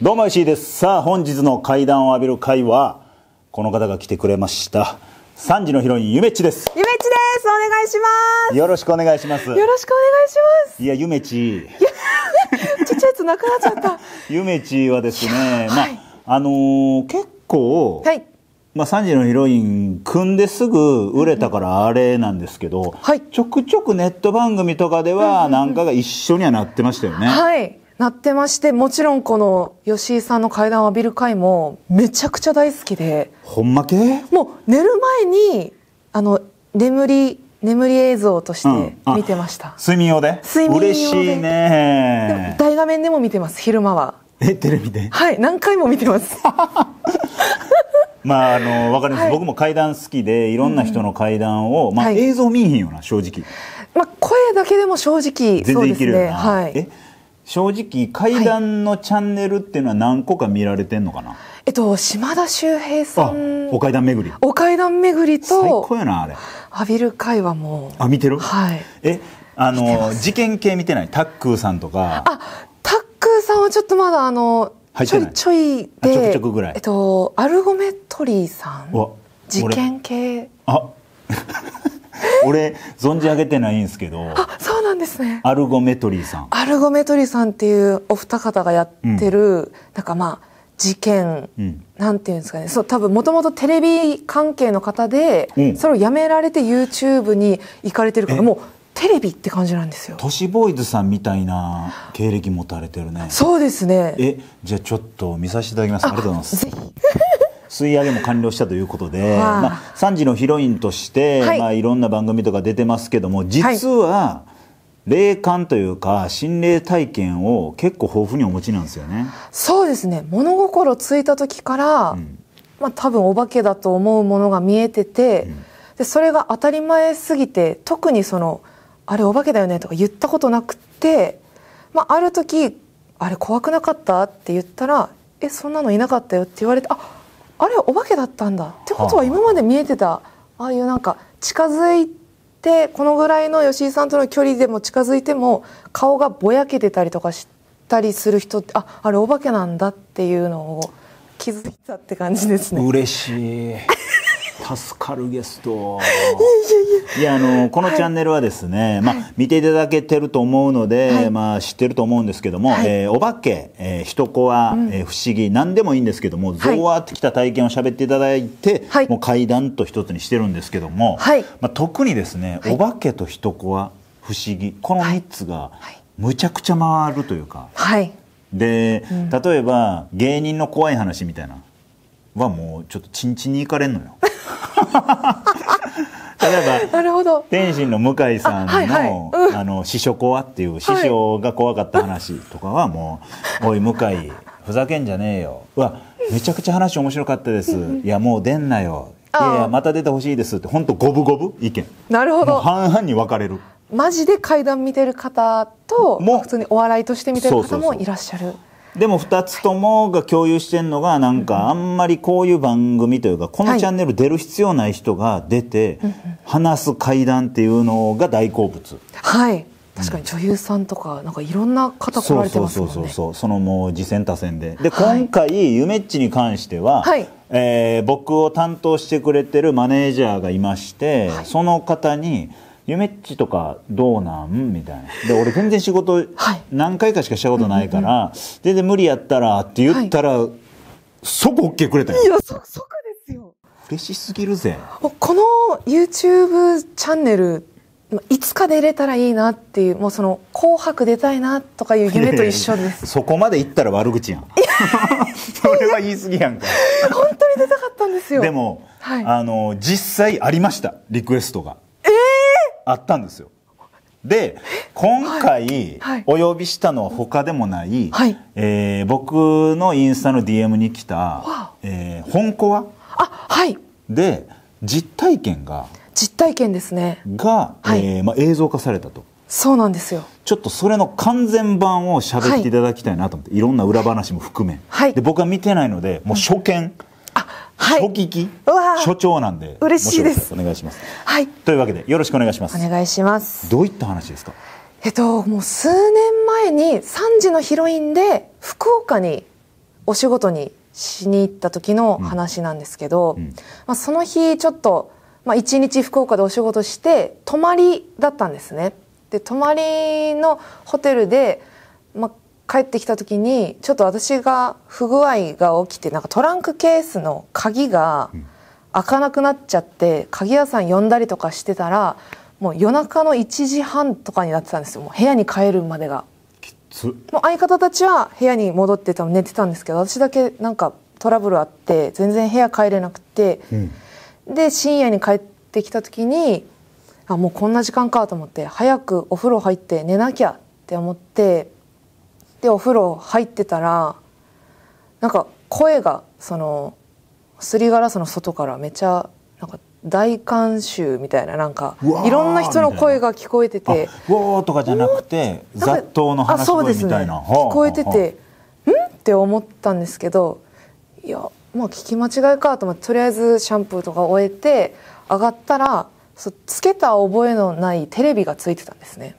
どうも石井ですさあ本日の会談を浴びる会はこの方が来てくれました3時のヒロインゆめっちですゆめっちですお願いしますよろしくお願いしますよろしくお願いしますいやゆめち ちっちゃいやつなくなっちゃった ゆめちはですね、はい、まああのー、結構、はいまあ、3時のヒロイン組んですぐ売れたからあれなんですけど、はい、ちょくちょくネット番組とかではなんかが一緒にはなってましたよね。はいなってましてもちろんこの吉井さんの階段を浴びる回もめちゃくちゃ大好きでほんまけもう寝る前にあの眠り眠り映像として見てました、うん、睡眠用で睡眠用で嬉しいね大画面でも見てます昼間はえテレビではい何回も見てます まああのわかります、はい、僕も階段好きでいろんな人の階段を、まあ、はい、映像見えへんよな正直、まあ、声だけでも正直全然いけるよな、ね、はい、え正直階段のチャンネルっていうのは何個か見られてんのかな、えっと、島田秀平さんお階段巡りお階段巡りと最高やなあれ浴びる会話もあ見てるはいえあの事件系見てないタックーさんとかあタックーさんはちょっとまだあのちょいちょいでちょくちょくぐらいえっとアルゴメトリーさん事件系あ 俺存じ上げてないんですけどあそうなんですねアルゴメトリーさんアルゴメトリーさんっていうお二方がやってる、うん、なんかまあ事件、うん、なんていうんですかねそう多分もともとテレビ関係の方で、うん、それをやめられて YouTube に行かれてるからもうテレビって感じなんですよ。都市ボーイズさんみたいな経歴持たれてるね。そうですね。え、じゃあちょっと見させていただきます。ありがとうございます。吸い上げも完了したということで、まあ、3時のヒロインとして、はいまあ、いろんな番組とか出てますけども実は、霊感というか心霊体験を結構豊富にお持ちなんですよね。そうですね物心ついた時から、うん、まあ、多分お化けだと思うものが見えてて、うん、でそれが当たり前すぎて特にその。あれお化けだよねとか言ったことなくて、まあ、ある時あれ怖くなかったって言ったらえそんなのいなかったよって言われてああれお化けだったんだってことは今まで見えてたああいうなんか近づいてこのぐらいの吉井さんとの距離でも近づいても顔がぼやけてたりとかしたりする人ってああれお化けなんだっていうのを気づいたって感じですね。嬉しい助かるゲストいやあのこのチャンネルはですね、はい、まあ、見ていただけてると思うので、はい、まあ、知ってると思うんですけども、はい、えー、お化け、えー、人子は、うん、えー、不思議何でもいいんですけどもゾワってきた体験を喋っていただいて、もう階段と一つにしてるんですけども、まあ、特にですね、お化けと人子は不思議この3つが、むちゃくちゃ回るというか、で、うん、例えば芸人の怖い話みたいな。はもうちょっとチンチンに行かれんのよ。例えば天心の向井さんのあ、はいはいうん、あの師匠怖っていう師匠が怖かった話とかはもう「おい向井ふざけんじゃねえよ」は「めちゃくちゃ話面白かったです」「いやもう出んなよ」いやいやまた出てほしいですって本当五分五分意見なるほど半々に分かれるマジで階段見てる方ともう普通にお笑いとして見てる方もいらっしゃるでも2つともが共有してるのがなんかあんまりこういう番組というかこのチャンネル出る必要ない人が出て話す会談っていうのが大好物。はい確かに女優さんとかなんかいろんな方来られてますもんね。そうそうそうそのもう次戦多戦で。で、今回ゆめっちに関しては、はい、えー、僕を担当してくれてるマネージャーがいまして、はい、その方に。夢っちとかどうなんみたいなで俺全然仕事 何回かしかしたことないから、全然無理やったらって言ったら、はい、即 OK くれたよいや即即ですよ嬉しすぎるぜこの YouTube チャンネルいつか出れたらいいなっていうもうその「紅白」出たいなとかいう夢と一緒です そこまで言ったら悪口やん それは言い過ぎやんか本当に出たかったんですよでも、はい、あの実際ありましたリクエストがあったんですよ。で今回お呼びしたのは他でもない、はい、えー、僕のインスタの DM に来た「えー、本コア」あはいで実体験が実体験ですねが、はい、えー、まあ、映像化されたとそうなんですよちょっとそれの完全版を喋っていただきたいなと思って、はい、いろんな裏話も含め、はい、で僕は見てないのでもう初見、うんはい、初聞き所長なんで嬉しいですお願いします、はい、というわけでよろしくお願いしますお願いしますどういった話ですかえっともう数年前に3時のヒロインで福岡にお仕事にしに行った時の話なんですけど、うんうん、まあ、その日ちょっと、まあ、1日福岡でお仕事して泊まりだったんですねで泊まりのホテルで、まあ、帰ってきた時にちょっと私が不具合が起きてなんかトランクケースの鍵が開かなくなっちゃって鍵屋さん呼んだりとかしてたらもう夜中の1時半とかになってたんですよもう部屋に帰るまでが。もう相方たちは部屋に戻ってた寝てたんですけど私だけなんかトラブルあって全然部屋帰れなくて、うん、で深夜に帰ってきた時にあもうこんな時間かと思って早くお風呂入って寝なきゃって思ってでお風呂入ってたらなんか声がそのすりガラスの外からめちゃなんか大観衆みたいななんかいろんな人の声が聞こえてて「わー」とかじゃなくて雑踏の話声みたいな、ね、聞こえてて「ん?」って思ったんですけどいやもう聞き間違いかと思ってとりあえずシャンプーとか終えて上がったらそつけた覚えのないテレビがついてたんですね。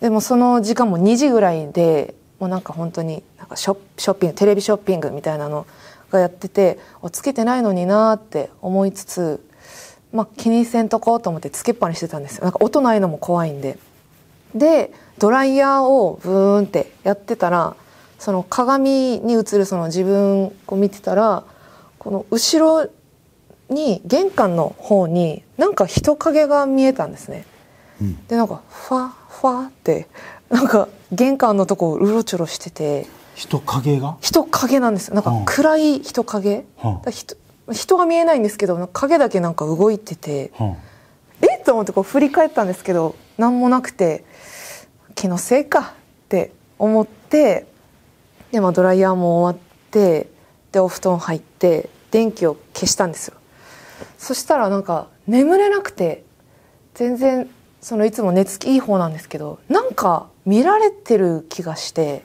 でもその時間も2時ぐらいでもうなんか本当になんかショショッピングテレビショッピングみたいなのがやっててつけてないのになって思いつつ、まあ、気にせんとこうと思ってつけっぱにしてたんですよなんか音ないのも怖いんで。でドライヤーをブーンってやってたらその鏡に映るその自分を見てたらこの後ろに玄関の方になんか人影が見えたんですね。うん、でなんかファふわってなんか玄関のとこうろちょろしてて人影が人影なんですなんか暗い人影、うん、人人は見えないんですけど影だけなんか動いてて、うん、えっと思ってこう振り返ったんですけど何もなくて気のせいかって思ってで、まあ、ドライヤーも終わってでお布団入って電気を消したんですよそしたらなんか眠れなくて全然そのいつも寝つきいい方なんですけどなんか見られてる気がして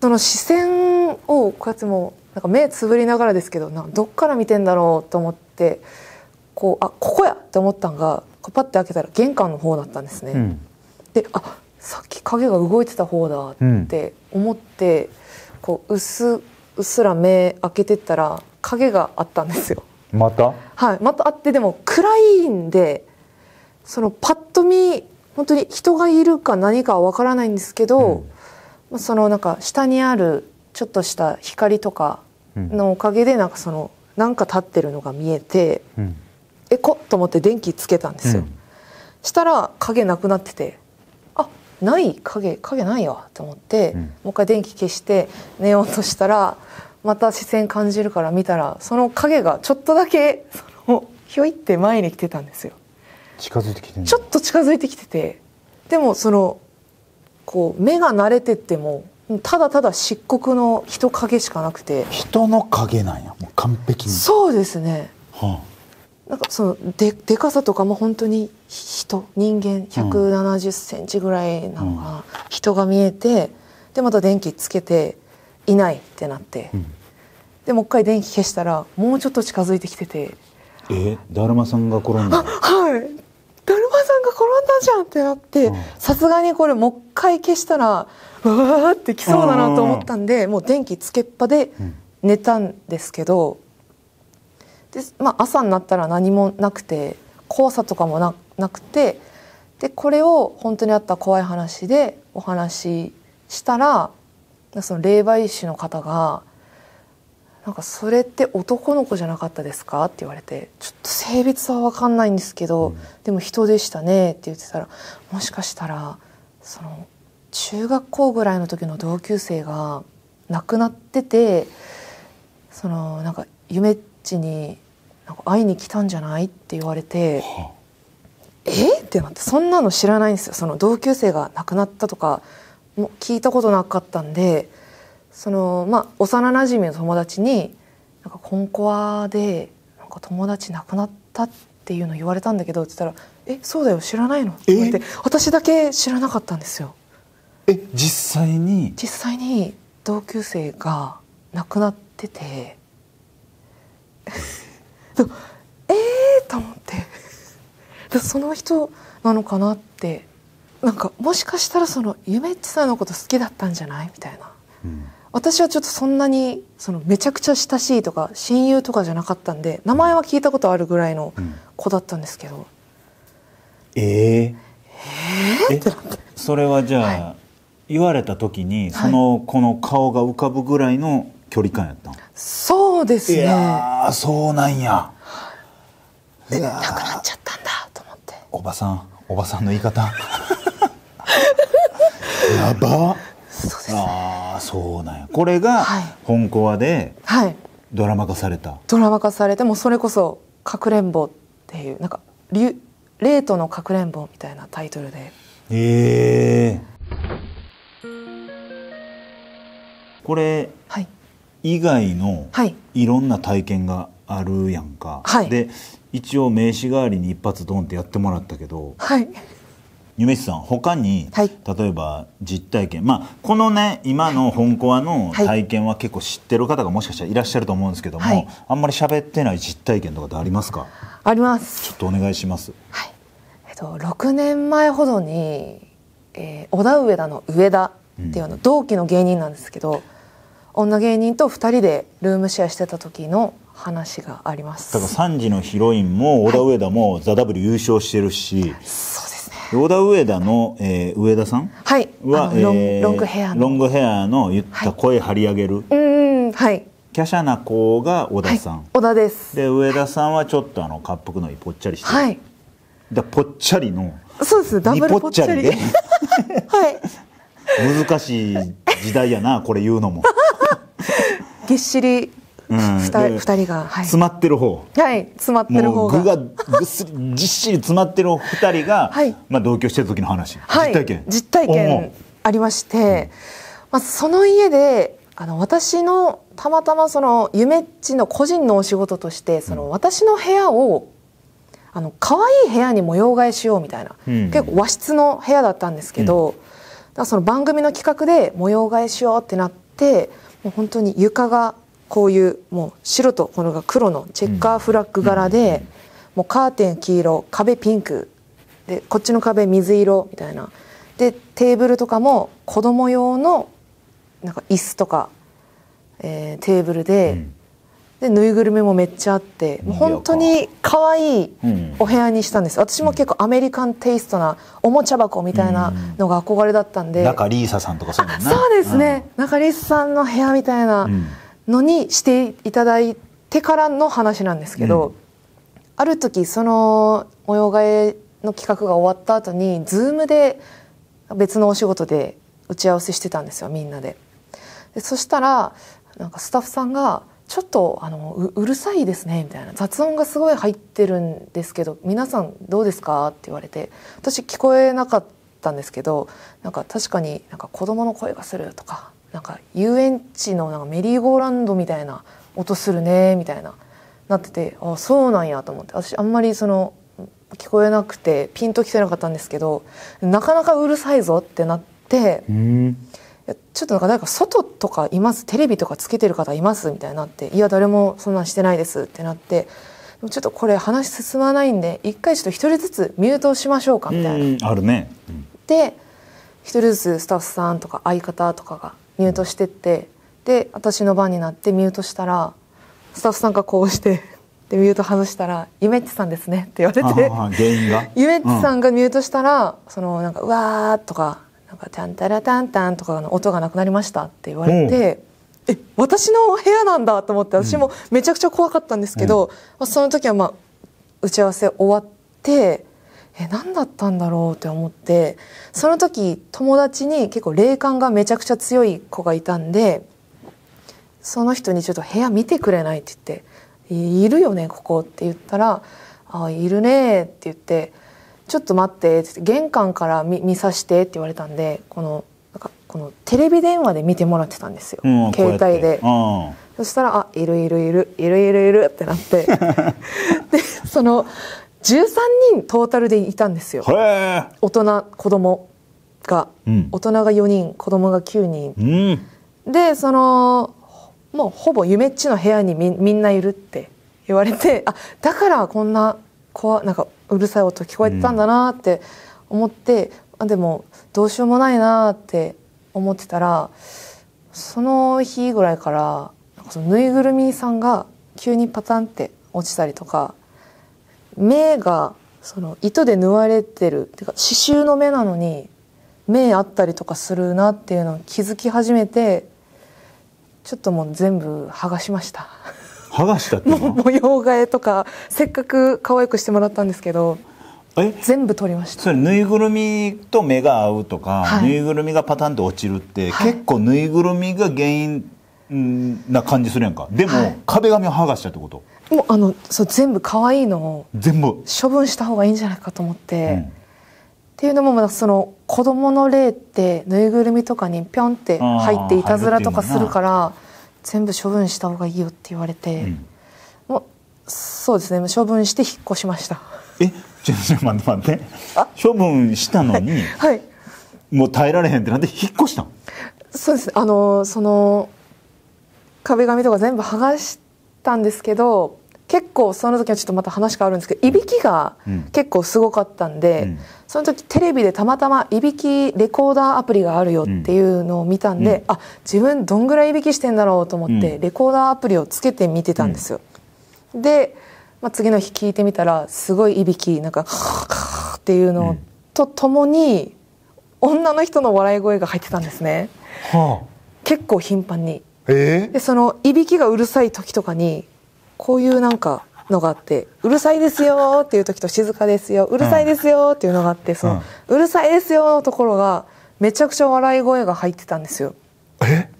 その視線をこうやってもなんか目つぶりながらですけどなんどっから見てんだろうと思ってこうあここやって思ったんがパッて開けたら玄関の方だったんですね。うん、であさっき影が動いてた方だって思って、うん、こううすうすら目開けてったら影があったんですよ。またはいまたあってでも暗いんでそのパッと見本当に人がいるか何かは分からないんですけど、うん、そのなんか下にあるちょっとした光とかのおかげでなんかそのなんか立ってるのが見えて、うん、えこっと思って電気つけたんですよ、うん、したら影なくなっててあない影影ないわと思って、うん、もう一回電気消して寝ようとしたらまた視線感じるから見たらその影がちょっとだけそのひょいって前に来てたんですよ近づいてきてちょっと近づいてきててでもそのこう目が慣れてってもただただ漆黒の人影しかなくて人の影なんやもう完璧にそうですね、はあ、なんかそのででかさとかも本当に人人間1 7 0ンチぐらいなのが、うん、人が見えてでまた電気つけていないってなって、うん、でもう一回電気消したらもうちょっと近づいてきててえだるまさんが転んだはいさんが転んだじゃんってなってさすがにこれもう一回消したらわーってきそうだなと思ったんでもう電気つけっぱで寝たんですけど、でまあ、朝になったら何もなくて怖さとかもななくてでこれを本当にあった怖い話でお話ししたらその霊媒師の方がなんかそれって男の子じゃなかったですか?」って言われて「ちょっと性別は分かんないんですけど、うん、でも人でしたね」って言ってたらもしかしたらその中学校ぐらいの時の同級生が亡くなっててそのなんか夢っちになんか会いに来たんじゃないって言われて。ええってなってそんなの知らないんですよその同級生が亡くなったとかも聞いたことなかったんでそのまあ幼なじみの友達に「なんかコンコアでなんか友達亡くなった」っていうの言われたんだけどって言ったら「えそうだよ知らないの?」って言って私だけ知らなかったんですよ。え実際に実際に同級生が亡くなってて ええと思ってでその人なのかなってなんかもしかしたらその夢っちさんのこと好きだったんじゃないみたいな。うん私はちょっとそんなにそのめちゃくちゃ親しいとか親友とかじゃなかったんで名前は聞いたことあるぐらいの子だったんですけど、ええええそれはじゃあ、はい、言われた時にその子の顔が浮かぶぐらいの距離感やったん、はい、そうですねいやそうなんやでなくなっちゃったんだと思っておばさんおばさんの言い方 やばそうですねそうなんやこれが本コアでドラマ化された、はい、ドラマ化されてもそれこそ「かくれんぼ」っていうなんか「レートのかくれんぼ」みたいなタイトルでええー、これ、はい、以外のいろんな体験があるやんか、はい、で一応名刺代わりに一発ドンってやってもらったけど、はい夢さん他に、はい、例えば実体験まあこのね今の本コアの体験は結構知ってる方がもしかしたらいらっしゃると思うんですけども、はい、あんまり喋ってない実体験とかってありますかありますちょっとお願いします、はい、えっと、6年前ほどに、えー、小田上田の上田っていうの、うん、同期の芸人なんですけど女芸人と2人でルームシェアしてた時の話がありますだから3時のヒロインも小田上田も「ザ・ w 優勝してるし、はいオーダ上田の、えー、上田さんは、はいえー、ロングヘアロングヘアの言った声張り上げる、うんはい華奢な子が小田さん、はい、小田ですで上田さんはちょっとあの滑覆のぽっちゃりしてはいだぽっちゃりのそうですダブルぽっちゃりで はい 難しい時代やなこれ言うのも ぎっしりうん、2, 人が、はい、詰まってる方はい詰まってる方が具がぐっすりぎっしり詰まってる2人が、はいまあ、同居してる時の話、はい、実体験実体験ありまして、まあ、その家であの私のたまたまその夢っちの個人のお仕事としてその私の部屋をあの可愛い部屋に模様替えしようみたいな、うん、結構和室の部屋だったんですけど、うん、だからその番組の企画で模様替えしようってなってもう本当に床がこういうもう白とこの黒のチェッカーフラッグ柄で、もうカーテン黄色壁ピンクでこっちの壁水色みたいなでテーブルとかも子供用のなんか椅子とか、えー、テーブルでうん、でぬいぐるみもめっちゃあってもう本当に可愛いお部屋にしたんです、うん、私も結構アメリカンテイストなおもちゃ箱みたいなのが憧れだったんで、うん、中リーサさんとかそうそうですね、中リーサさんの部屋みたいな。のにしていただいてからの話なんですけど、うん、ある時その模様替えの企画が終わった後に Zoom で別のお仕事で打ち合わせしてたんですよみんなで。でそしたらなんかスタッフさんが「ちょっとあのうるさいですね」みたいな「雑音がすごい入ってるんですけど皆さんどうですか?」って言われて私聞こえなかったんですけどなんか確かになんか子供の声がするとかなんか遊園地のなんかメリーゴーランドみたいな音するねみたいななっててあそうなんやと思って私あんまりその聞こえなくてピンときてなかったんですけどなかなかうるさいぞってなって。ちょっとなんかか外とかいますテレビとかつけてる方いますみたいになっていや誰もそんなんしてないですってなってちょっとこれ話進まないんで一回ちょっと一人ずつミュートしましょうかみたいな。あるね、で一人ずつスタッフさんとか相方とかがミュートしてってで私の番になってミュートしたらスタッフさんがこうして でミュート外したら「ゆめっちさんですね」って言われて原因がゆめっちさんがミュートしたら、うん、そのなんか「うわ」とか「なんかタンタラタンタン」とかの音がなくなりましたって言われて。え私の部屋なんだと思って私もめちゃくちゃ怖かったんですけど、うん、その時はまあ打ち合わせ終わってえ何だったんだろうって思ってその時友達に結構霊感がめちゃくちゃ強い子がいたんでその人にちょっと部屋見てくれないって言って「いるよねここ」って言ったら「あいるね」って言って「ちょっと待って」って玄関から見さしてって言われたんでこのなんかこのテレビ電話で見てもらってたんですよ、うん、携帯で。そしたら「あいるいるいるいるいるいる」ってなって でその13人トータルでいたんですよ大人子供が、うん、大人が4人子供が9人、うん、でそのもうほぼ夢っちの部屋にみみんないるって言われてあだからこんな怖なんかうるさい音聞こえてたんだなって思って、うん、でもどうしようもないなって思ってたらその日ぐらいからなんかそのぬいぐるみさんが急にパタンって落ちたりとか目がその糸で縫われてるてか刺繍の目なのに目あったりとかするなっていうのを気づき始めてちょっともう全部剥がしました剥がしたって う模様替えとかせっかく可愛くしてもらったんですけどえ全部取りましたそれぬいぐるみと目が合うとか、はい、ぬいぐるみがパタンと落ちるって、はい、結構ぬいぐるみが原因な感じするやんかでも、はい、壁紙を剥がしたってこともうあのそう全部可愛いのを全部処分した方がいいんじゃないかと思って、うん、っていうのもまだその子供の霊ってぬいぐるみとかにぴょんって入っていたずらとかするから全部処分した方がいいよって言われて、うん、もうそうですね処分して引っ越しましたえ ちょっと待って待って処分したのに、はい、はい、もう耐えられへんってなんで引っ越したのそうですあのその壁紙とか全部剥がしたんですけど結構その時はちょっとまた話変わるんですけどいびきが結構すごかったんで、うん、その時テレビでたまたまいびきレコーダーアプリがあるよっていうのを見たんで、うん、あ自分どんぐらいいびきしてんだろうと思ってレコーダーアプリをつけて見てたんですよ。うん、で、まあ、次の日聞いてみたらすごいいびきなんか「っていうのとともに女の人の笑い声が入ってたんですね。はあ、結構頻繁にえー、でそのいびきがうるさい時とかにこういうなんかのがあって「うるさいですよ」っていう時と「静かですよ」「うるさいですよ」っていうのがあってその「うるさいですよ」のところがめちゃくちゃ笑い声が入ってたんですよ。え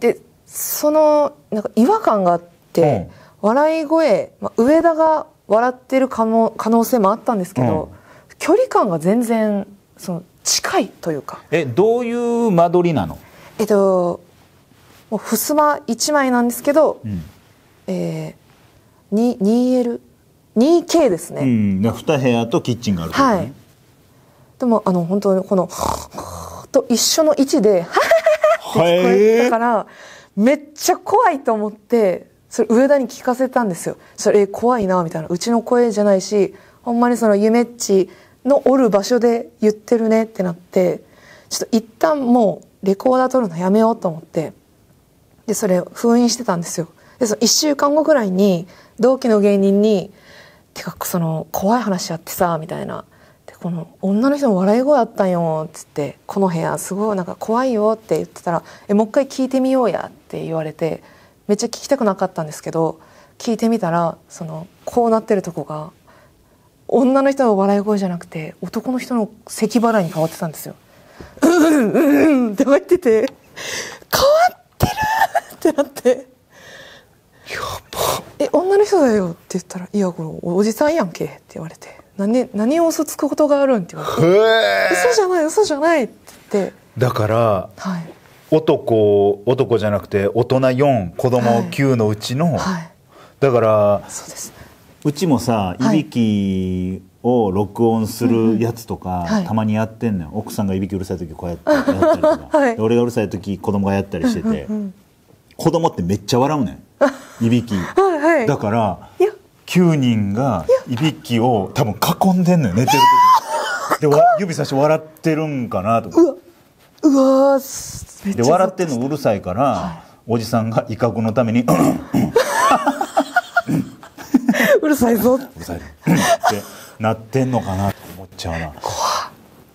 でそのなんか違和感があって、うん、笑い声、まあ、上田が笑ってる可能可能性もあったんですけど、うん、距離感が全然その近いというかえどういう間取りなのえっともう襖1枚なんですけど、うん、えー、2L。2K ですね。うん、2部屋とキッチンがある、ね、はい。でも、あの、本当にこの、と一緒の位置で、はハはって聞こえたから、めっちゃ怖いと思って、それ上田に聞かせたんですよ。それ、えー、怖いな、みたいな。うちの声じゃないし、ほんまにその、夢っちのおる場所で言ってるねってなって、ちょっと一旦もう、レコーダー撮るのやめようと思って、でそれ封印してたんですよでその1週間後ぐらいに同期の芸人に「てかその怖い話やってさ」みたいな「でこの女の人の笑い声あったんよ」っつって「この部屋すごいなんか怖いよ」って言ってたら「えもう一回聞いてみようや」って言われてめっちゃ聞きたくなかったんですけど聞いてみたらそのこうなってるとこが女の人の笑い声じゃなくて男の人の咳払いに変わってたんですよ。うんうんうんって入ってて。ってなって「やばえ女の人だよ」って言ったら「いやこれおじさんやんけ」って言われて「何何を嘘つくことがあるん?」って言われて「嘘じゃない嘘じゃない」って言ってだから、はい、男男じゃなくて大人4子供9のうちの、はいはい、だからそうです、うちもさいびきを録音するやつとか、たまにやってんのよ、奥さんがいびきうるさい時こうやってやってるとか、俺がうるさい時子供がやったりしてて。うんうんうん子供ってめっちゃ笑うねん いびき、はい、だから9人がいびきを多分囲んでんのよ寝てる時にで指さして笑ってるんかなとかうわで笑ってんのうるさいから、はい、おじさんが威嚇のためにうるさいぞうるさいってなってんのかなと思っちゃうな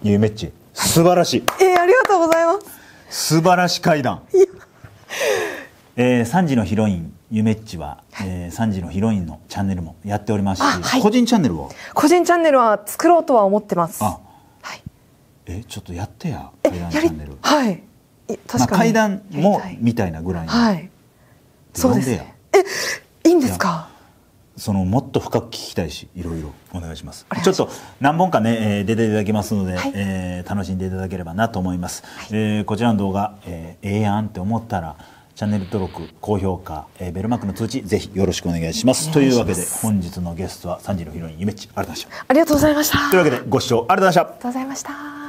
ゆめっち素晴らしいえー、ありがとうございます素晴らしい階段えー、3時のヒロインゆめっちは、えー、3時のヒロインのチャンネルもやっておりますし、はい、個人チャンネルは個人チャンネルは作ろうとは思ってますあ、はい、えちょっとやってや階段チャンネルはい確かに、まあ、階段もみたいなぐらいはいそうですねえいいんですかそのもっと深く聞きたいしいろいろお願いしますちょっと何本かね、えー、出ていただきますので、はい、えー、楽しんでいただければなと思います、はい、えー、こちらの動画、えええー、やんって思ったらチャンネル登録、高評価、えー、ベルマークの通知、ぜひよろしくお願いします。というわけで、本日のゲストは3時のヒロイン、ゆめっち、ありがとうございました。というわけで、ご視聴ありがとうございました。ありがとうございました。